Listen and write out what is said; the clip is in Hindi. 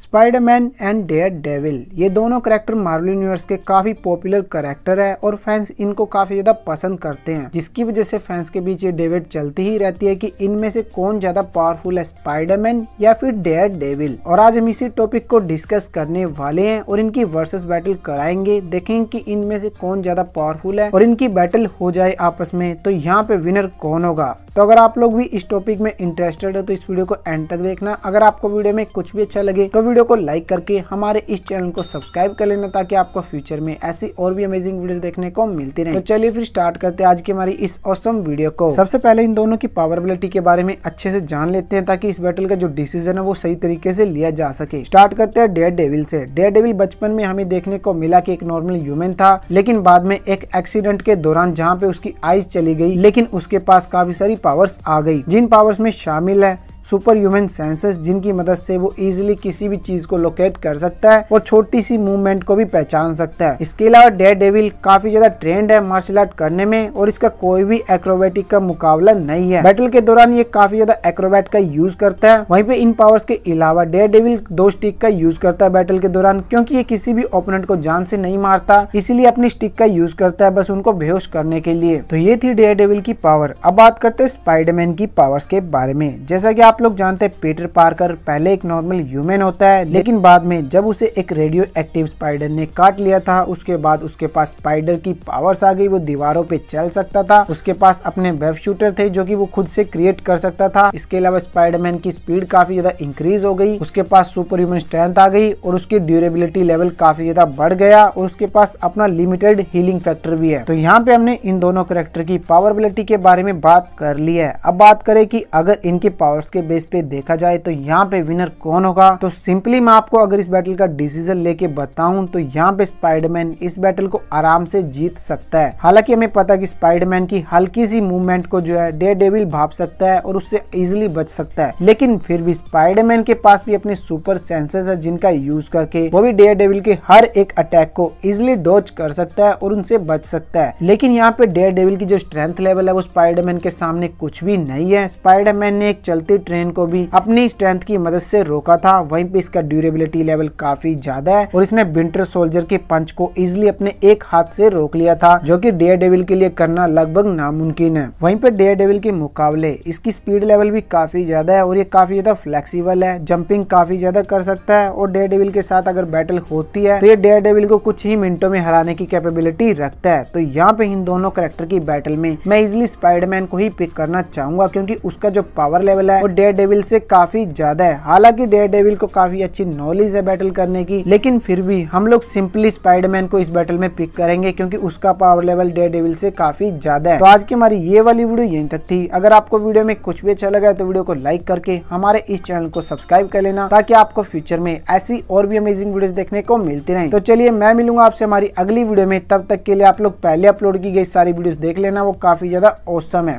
स्पाइडरमैन एंड डेयर डेविल ये दोनों करेक्टर मार्वल यूनिवर्स के काफी पॉपुलर करेक्टर है और फैंस इनको काफी ज्यादा पसंद करते हैं जिसकी वजह से फैंस के बीच ये डिबेट चलती ही रहती है कि इनमें से कौन ज्यादा पावरफुल है स्पाइडरमैन या फिर डेयर डेविल और आज हम इसी टॉपिक को डिस्कस करने वाले हैं और इनकी वर्सेस बैटल कराएंगे देखेंगे की इनमें से कौन ज्यादा पावरफुल है और इनकी बैटल हो जाए आपस में तो यहाँ पे विनर कौन होगा तो अगर आप लोग भी इस टॉपिक में इंटरेस्टेड है तो इस वीडियो को एंड तक देखना अगर आपको वीडियो में कुछ भी अच्छा लगे तो वीडियो को लाइक करके हमारे इस चैनल को सब्सक्राइब कर लेना ताकि आपको फ्यूचर में ऐसी और भी अमेजिंग वीडियो देखने को मिलती रहे तो चलिए फिर स्टार्ट करते हैं आज की हमारी इस औसम वीडियो को सबसे पहले इन दोनों की पावरबिलिटी के बारे में अच्छे से जान लेते हैं ताकि इस बैटल का जो डिसीजन है वो सही तरीके से लिया जा सके स्टार्ट करते हैं डेयर डेविल से डेयर डेविल बचपन में हमें देखने को मिला की एक नॉर्मल ह्यूमन था लेकिन बाद में एक एक्सीडेंट के दौरान जहाँ पे उसकी आईज चली गई लेकिन उसके पास काफी सारी पावर्स आ गई जिन पावर्स में शामिल है सुपर ह्यूमन सेंसेस जिनकी मदद से वो इजिली किसी भी चीज को लोकेट कर सकता है और छोटी सी मूवमेंट को भी पहचान सकता है इसके अलावा डेयर डेविल काफी ज्यादा ट्रेंड है मार्शल आर्ट करने में और इसका कोई भी एक्रोबेटिक का मुकाबला नहीं है बैटल के दौरान ये काफी ज्यादा एक्रोबैट का यूज करता है वही पे इन पावर्स के अलावा डेयर डेविल दो स्टिक का यूज करता है बैटल के दौरान क्योंकि ये किसी भी ओपोनेंट को जान से नहीं मारता इसीलिए अपनी स्टिक का यूज करता है बस उनको बेहोश करने के लिए तो ये थी डेयर डेविल की पावर अब बात करते हैं स्पाइडरमैन की पावर्स के बारे में जैसा की आप आप लोग जानते हैं पीटर पार्कर पहले एक नॉर्मल ह्यूमन होता है लेकिन बाद में जब उसे एक रेडियो एक्टिव स्पाइडर ने काट लिया था उसके बाद उसके पास स्पाइडर की पावर्स आ गई वो दीवारों पे चल सकता था उसके पास अपने वेब शूटर थे जो कि वो खुद से क्रिएट कर सकता था इसके अलावा स्पाइडरमैन की स्पीड काफी ज्यादा इंक्रीज हो गई उसके पास सुपर ह्यूमन स्ट्रेंथ आ गई और उसकी ड्यूरेबिलिटी लेवल काफी ज्यादा बढ़ गया और उसके पास अपना लिमिटेड हीलिंग फैक्टर भी है तो यहाँ पे हमने इन दोनों करेक्टर की पावरबिलिटी के बारे में बात कर ली है अब बात करें कि अगर इनके पावर्स के के बेस पे देखा जाए तो यहाँ पे विनर कौन होगा तो सिंपली मैं आपको अगर इस बैटल का डिसीजन लेके बताऊं तो यहाँ पे स्पाइडरमैन इस बैटल को आराम से जीत सकता है हालांकि हमें पता है कि स्पाइडरमैन की हल्की सी मूवमेंट को जो है डे डेविल भाप सकता है और उससे इजिली बच सकता है लेकिन फिर भी स्पाइडरमैन के पास भी अपने सुपर सेंसेस है जिनका यूज करके वो भी डे डेविल के हर एक अटैक को इजिली डोच कर सकता है और उनसे बच सकता है लेकिन यहाँ पे डे डेविल की जो स्ट्रेंथ लेवल है वो स्पाइडरमैन के सामने कुछ भी नहीं है स्पाइडरमैन ने एक चलती ट्रेन को भी अपनी स्ट्रेंथ की मदद से रोका था वहीं पे इसका ड्यूरेबिलिटी लेवल काफी ज्यादा है और इसने विंटर सोल्जर के पंच को इजिली अपने एक हाथ से रोक लिया था जो की डेयर डेविल के लिए करना लगभग नामुमकिन है वहीं पे डेयर डेविल के मुकाबले इसकी स्पीड लेवल भी काफी ज्यादा है और ये काफी ज्यादा फ्लेक्सीबल है जंपिंग काफी ज्यादा कर सकता है और डेयर डेविल के साथ अगर बैटल होती है तो ये डेयर डेविल को कुछ ही मिनटों में हराने की कैपेबिलिटी रखता है तो यहाँ पे इन दोनों करेक्टर की बैटल में मैं इजिली स्पाइडरमैन को ही पिक करना चाहूंगा क्योंकि उसका जो पावर लेवल है वो डेयर डेविल से काफी ज्यादा है हालांकि डेयर डेविल को काफी अच्छी नॉलेज है बैटल करने की लेकिन फिर भी हम लोग सिंपली स्पाइडरमैन को इस बैटल में पिक करेंगे क्योंकि उसका पावर लेवल डेयर डेविल से काफी ज्यादा है तो आज की हमारी ये वाली वीडियो यही तक थी अगर आपको वीडियो में कुछ भी अच्छा लगा तो वीडियो को लाइक करके हमारे इस चैनल को सब्सक्राइब कर लेना ताकि आपको फ्यूचर में ऐसी और भी अमेजिंग वीडियो देखने को मिलती रहे तो चलिए मैं मिलूंगा आपसे हमारी अगली वीडियो में तब तक के लिए आप लोग पहले अपलोड की गई सारी वीडियो देख लेना वो काफी ज्यादा औसम है